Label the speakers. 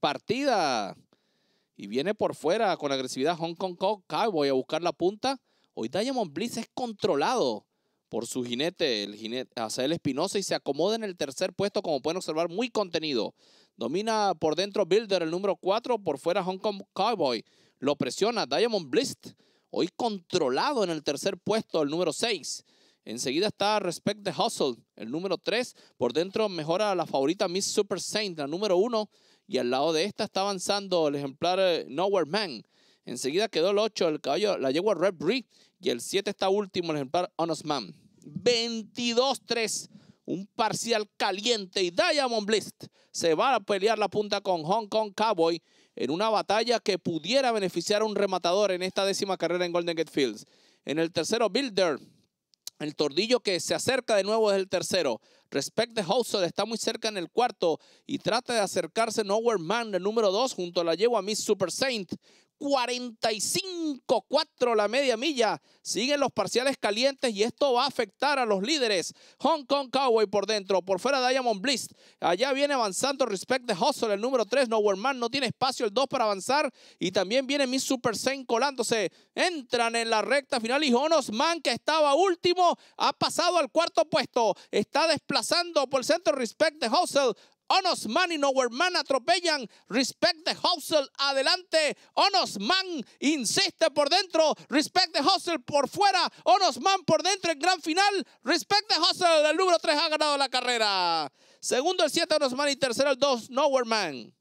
Speaker 1: Partida. Y viene por fuera con agresividad Hong Kong Cowboy a buscar la punta. Hoy Diamond Bliss es controlado por su jinete, el jinete Azael Espinosa, y se acomoda en el tercer puesto, como pueden observar, muy contenido. Domina por dentro Builder, el número 4, por fuera Hong Kong Cowboy. Lo presiona Diamond Blitz hoy controlado en el tercer puesto, el número 6. Enseguida está Respect the Hustle, el número 3. Por dentro mejora la favorita Miss Super Saint, la número 1. Y al lado de esta está avanzando el ejemplar eh, Nowhere Man. Enseguida quedó el 8, el caballo, la yegua Red Bree. Y el 7 está último, el ejemplar Honest Man. 22-3. Un parcial caliente. Y Diamond Bliss se va a pelear la punta con Hong Kong Cowboy en una batalla que pudiera beneficiar a un rematador en esta décima carrera en Golden Gate Fields. En el tercero, Builder el tordillo que se acerca de nuevo es el tercero. Respect the está muy cerca en el cuarto y trata de acercarse Nowhere Man, el número dos, junto a la yegua Miss Super Saint. 45-4 la media milla. Siguen los parciales calientes y esto va a afectar a los líderes. Hong Kong Cowboy por dentro, por fuera Diamond Bliss. Allá viene avanzando Respect The Hustle, el número 3. Nowhere Man no tiene espacio el 2 para avanzar. Y también viene Miss Super Saint colándose. Entran en la recta final y Jonos Man, que estaba último, ha pasado al cuarto puesto. Está desplazando por el centro Respect The Hustle Onosman Man y Nowhere Man atropellan. Respect the Hustle, adelante. Onosman Man insiste por dentro. Respect the Hustle por fuera. Onosman Man por dentro en gran final. Respect the Hustle, el número 3 ha ganado la carrera. Segundo el 7, Onosman Man y tercero el 2, Nowhere Man.